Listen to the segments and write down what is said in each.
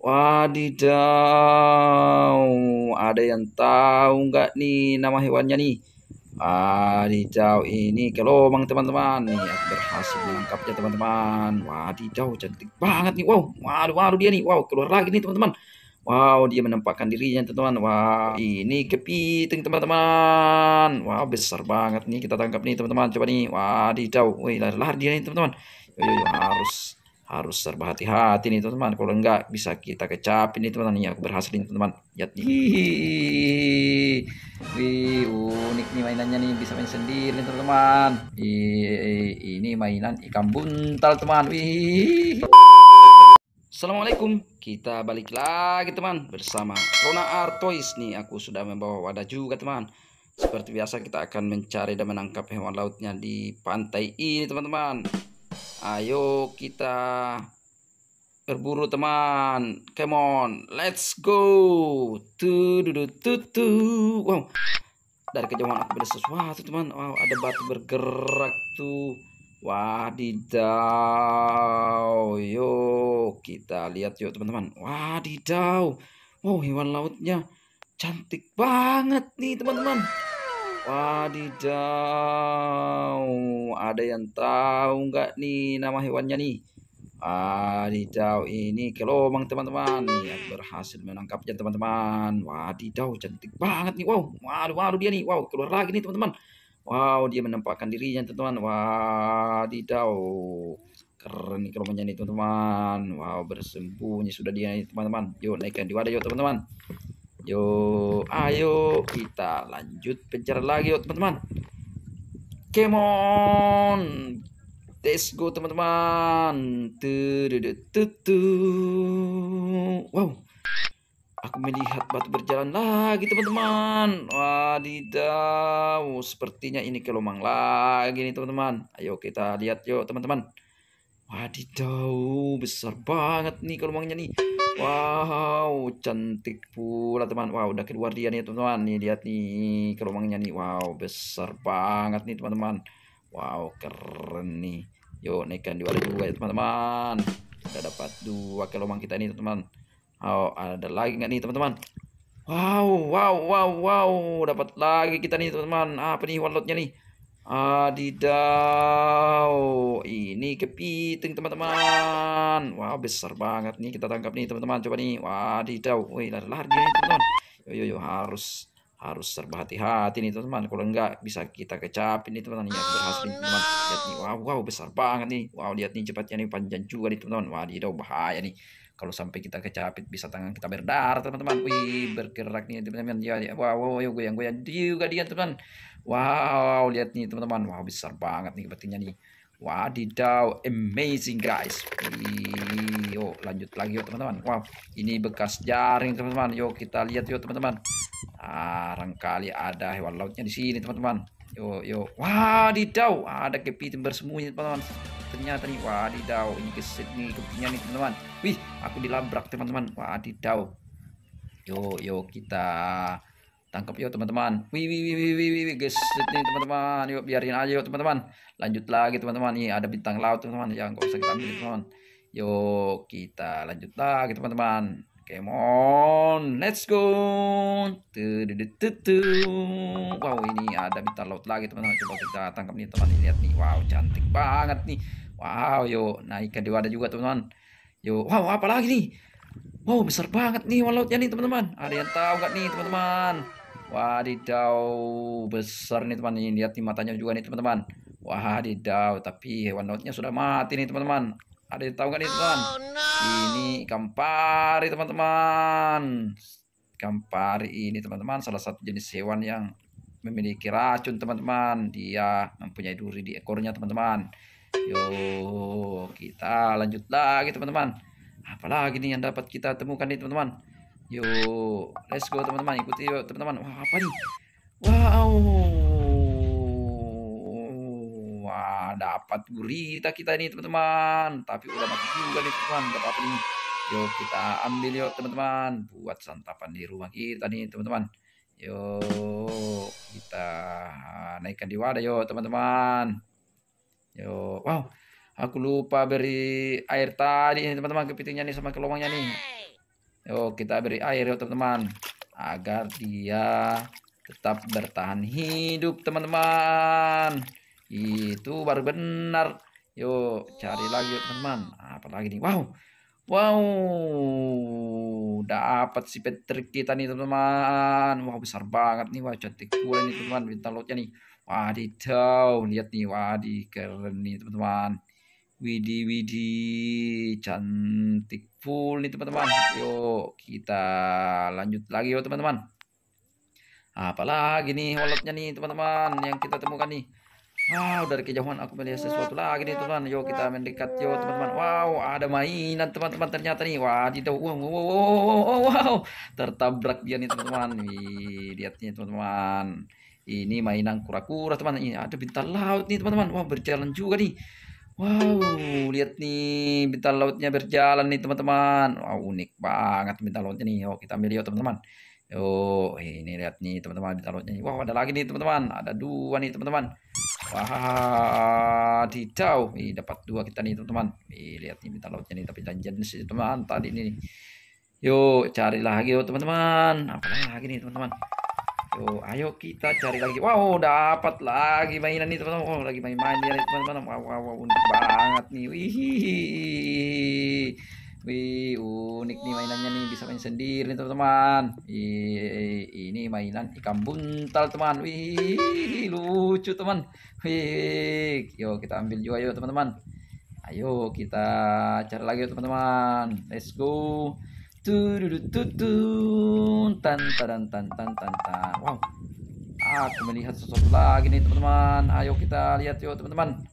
Wadidaw. Ada yang tahu nggak nih nama hewannya nih? Wadidaw ini kelomang teman-teman Nih aku berhasil menangkapnya teman-teman Wadidaw cantik banget nih Wow waduh waduh dia nih Wow keluar lagi nih teman-teman Wow dia menampakkan dirinya teman-teman Wow ini kepiting teman-teman Wow besar banget nih kita tangkap nih teman-teman Coba nih wadidaw Wih lari-lari dia nih teman-teman Yo, yo, yo, harus harus serba hati-hati nih teman-teman kalau enggak bisa kita kecap ini teman-teman ya berhasil nih teman-teman lihat wih unik nih mainannya nih bisa main sendiri nih teman-teman ini mainan ikan buntal teman wih Assalamualaikum kita balik lagi teman bersama Rona Artois nih aku sudah membawa wadah juga teman seperti biasa kita akan mencari dan menangkap hewan lautnya di pantai ini teman-teman Ayo kita berburu teman. Come on, let's go. Tu du tu tu. Wow. Dari kejauhan aku ada sesuatu teman. Wow, ada batu bergerak tuh. wah didau, Yuk kita lihat yuk teman-teman. wah didau, Wow, hewan lautnya cantik banget nih teman-teman. Wadidaw. Ada yang tahu nggak nih nama hewannya nih? Wadidaw ini kelomang teman-teman Yang berhasil menangkapnya teman-teman Wadidaw cantik banget nih wow Waduh waduh dia nih wow keluar lagi nih teman-teman Wow dia menampakkan dirinya teman-teman Wadidaw Keren nih kelomangnya nih teman-teman Wow bersembunyi sudah dia nih teman-teman Yuk naikkan di wadah yuk teman-teman Yo, ayo kita lanjut pencar lagi teman-teman. Come on. Let's go teman-teman. Wow. Aku melihat batu berjalan lagi teman-teman. Wadidaw. Sepertinya ini kelomang lagi nih teman-teman. Ayo kita lihat yuk teman-teman. Wadidaw. Besar banget nih kelomangnya nih. Wow, cantik pula teman. Wow, udah keluar dia nih teman-teman. Nih lihat nih kerumangnya nih. Wow, besar banget nih teman-teman. Wow, keren nih. Yo, naikkan dua juga ya teman-teman. Kita dapat dua kelomang kita ini teman-teman. Oh, ada lagi nggak nih teman-teman? Wow, wow, wow, wow. Dapat lagi kita nih teman-teman. Apa nih warlotnya nih? Adidau. Ini kepiting, teman-teman. Wow, besar banget nih kita tangkap nih, teman-teman. Coba nih. Wadidau. Wih, lari-lari nih, teman-teman. Yo, yo, yo, harus harus serba hati-hati nih teman-teman kalau enggak bisa kita kecapin nih teman-teman ya berhasil nih teman-teman lihat nih wow wow besar banget nih wow lihat nih cepatnya nih panjang juga nih teman-teman wah bahaya nih kalau sampai kita kecapit bisa tangan kita berdarah teman-teman wih bergerak nih teman-teman ya, ya wow, wow yang goyang goyang juga dia teman wow lihat nih teman-teman wow besar banget nih batinya nih wadidaw amazing guys wih yo lanjut lagi yuk teman-teman wow ini bekas jaring teman-teman yuk kita lihat yuk teman-teman barangkali ah, -teman. ada hewan lautnya di sini teman-teman yo yo wadidaw ada kepiting bersembunyi teman-teman ternyata nih wadidaw ini keset nih kepingan nih teman-teman wih aku dilabrak teman-teman wadidaw yo yo kita tangkap yuk teman-teman wih wih wih wih wih wih gesit nih teman-teman yuk biarin aja yuk teman-teman lanjut lagi teman-teman nih ada bintang laut teman-teman yang kau usah kita teman-teman yuk kita lanjut lagi teman-teman Come let's go. Wow, ini ada bintang laut lagi teman-teman. Coba kita tangkap nih teman, -teman. lihat nih. Wow, cantik banget nih. Wow, yuk. Nah, ikan dewa ada juga teman-teman. Yuk, wow, apa lagi nih? Wow, besar banget nih lautnya nih teman-teman. Ada yang tahu nggak nih teman-teman? Wadidaw, besar nih teman teman Lihat nih matanya juga nih teman-teman. Wadidaw, tapi hewan lautnya sudah mati nih teman-teman. Ada yang tahu kan nih oh, teman? Oh, no. Ini kampari teman-teman. kampari ini teman-teman salah satu jenis hewan yang memiliki racun teman-teman. Dia mempunyai duri di ekornya teman-teman. Yo kita lanjut lagi teman-teman. Apalagi nih yang dapat kita temukan nih teman-teman. Yo let's go teman-teman ikuti yuk teman-teman. Wah apa nih? Wow Wah, dapat gurita kita ini teman-teman. Tapi udah mati juga nih teman-teman. Gak apa-apa nih. Yuk kita ambil yuk teman-teman. Buat santapan di rumah kita nih teman-teman. Yuk kita naikkan di wadah yuk teman-teman. Yuk. Wow. Aku lupa beri air tadi nih teman-teman. Kepitingnya nih sama kelomangnya nih. Yuk kita beri air yuk teman-teman. Agar dia tetap bertahan hidup teman-teman. Itu baru benar. Yuk, cari lagi teman. Apalagi nih? Wow. Wow, dapat si petri kita nih teman-teman. Wah wow, besar banget nih, wah cantik pula nih teman-teman bintang lautnya nih. Wadidaw, lihat nih, wadi keren nih teman-teman. Widi Widi cantik full nih teman-teman. Yuk kita lanjut lagi yuk teman-teman. Apalagi nih walletnya nih teman-teman yang kita temukan nih. Wow, dari kejauhan aku melihat iya, sesuatu lagi nih iya, teman. Yo kita iya. mendekat yo teman-teman. Wow, ada mainan teman-teman ternyata nih. Wah, di wow, wow, wow, wow, wow, tertabrak dia nih teman-teman. Lihat nih teman-teman. Ini mainan kura-kura teman. Ini ada bintang laut nih teman-teman. Wah, berjalan juga nih. Wow, lihat nih bintang lautnya berjalan nih teman-teman. Wow, unik banget bintang lautnya nih. Yo kita ambil yuk teman-teman. Yo, ini lihat nih teman-teman bintang lautnya. Wow, ada lagi nih teman-teman. Ada dua nih teman-teman wah jauh ini dapat dua kita nih teman-teman. lihat ini bintang lautnya nih. Tapi di situ, teman-teman tadi ini. Nih. Yuk cari lagi yuk teman-teman. Apa lagi nih teman-teman. Yuk ayo kita cari lagi. Wow dapat lagi mainan nih teman-teman. Wow, lagi main-main nih, teman-teman. Wow, wow, wow unik banget nih. Wih. Wih, unik nih mainannya nih, bisa main sendiri teman-teman. Ini mainan ikan buntal teman. Wih, lucu teman. Wih, yuk kita ambil juga yuk teman-teman. Ayo kita cari lagi teman-teman. Let's go. Tududututun tan tan tan tan tan Wow. Aku melihat sosok lagi nih teman-teman. Ayo kita lihat yuk teman-teman.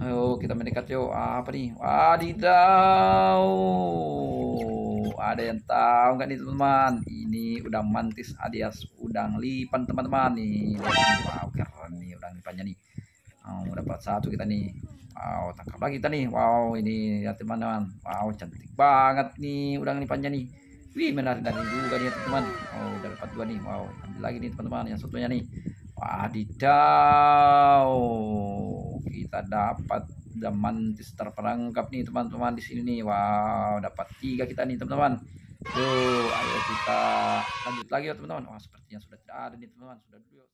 Ayo kita mendekat yuk. Apa nih? Wadidaw. Ada yang tahu nggak nih teman-teman? Ini udang mantis adias udang lipan teman-teman nih. Wow keren nih udang lipannya nih. Oh, dapat satu kita nih. Wow tangkap lagi kita nih. Wow ini ya teman-teman. Wow cantik banget nih udang lipannya nih. Wih menarik dari juga nih teman-teman. Oh udah dapat dua nih. Wow ambil lagi nih teman-teman yang satunya nih. Wadidaw kita dapat zaman terperangkap nih teman-teman di sini nih wow dapat tiga kita nih teman-teman tuh ayo kita lanjut lagi ya teman-teman wah sepertinya sudah tidak ada nih teman-teman sudah dulu